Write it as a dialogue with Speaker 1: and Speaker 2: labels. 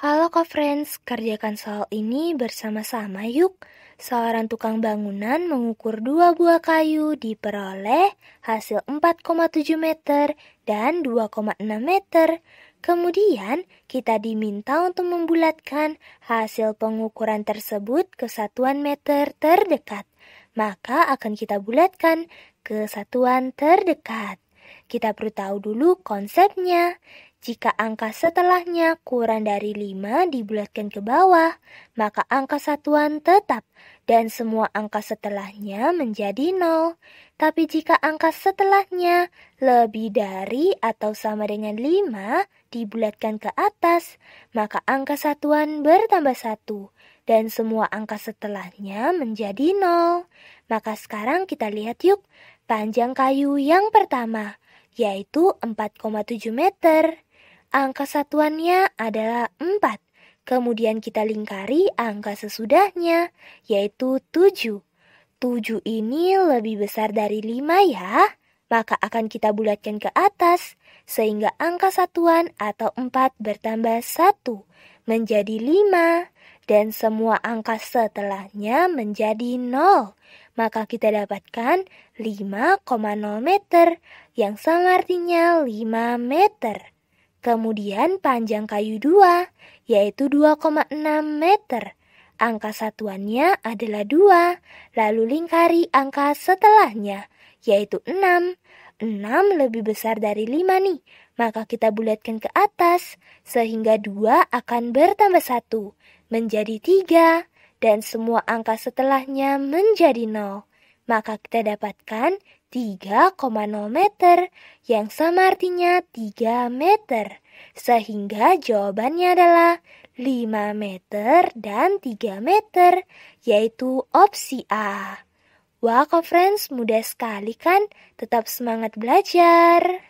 Speaker 1: Halo Kak Friends, kerjakan soal ini bersama-sama yuk. Seorang tukang bangunan mengukur dua buah kayu diperoleh hasil 4,7 meter dan 2,6 meter. Kemudian, kita diminta untuk membulatkan hasil pengukuran tersebut ke satuan meter terdekat. Maka akan kita bulatkan ke satuan terdekat. Kita perlu tahu dulu konsepnya. Jika angka setelahnya kurang dari 5 dibulatkan ke bawah, maka angka satuan tetap dan semua angka setelahnya menjadi 0. Tapi jika angka setelahnya lebih dari atau sama dengan 5 dibulatkan ke atas, maka angka satuan bertambah satu dan semua angka setelahnya menjadi 0. Maka sekarang kita lihat yuk panjang kayu yang pertama yaitu 4,7 meter. Angka satuannya adalah 4. Kemudian kita lingkari angka sesudahnya, yaitu 7. 7 ini lebih besar dari 5 ya, maka akan kita bulatkan ke atas, sehingga angka satuan atau 4 bertambah 1 menjadi 5 dan semua angka setelahnya menjadi 0. Maka kita dapatkan 5,0 meter yang sama artinya 5 meter. Kemudian panjang kayu 2, yaitu 2,6 meter. Angka satuannya adalah 2, lalu lingkari angka setelahnya, yaitu 6. 6 lebih besar dari 5 nih, maka kita bulatkan ke atas, sehingga 2 akan bertambah 1, menjadi 3, dan semua angka setelahnya menjadi 0 maka kita dapatkan 3,0 meter yang sama artinya 3 meter. Sehingga jawabannya adalah 5 meter dan 3 meter, yaitu opsi A. Wah, wow, friends, mudah sekali kan? Tetap semangat belajar.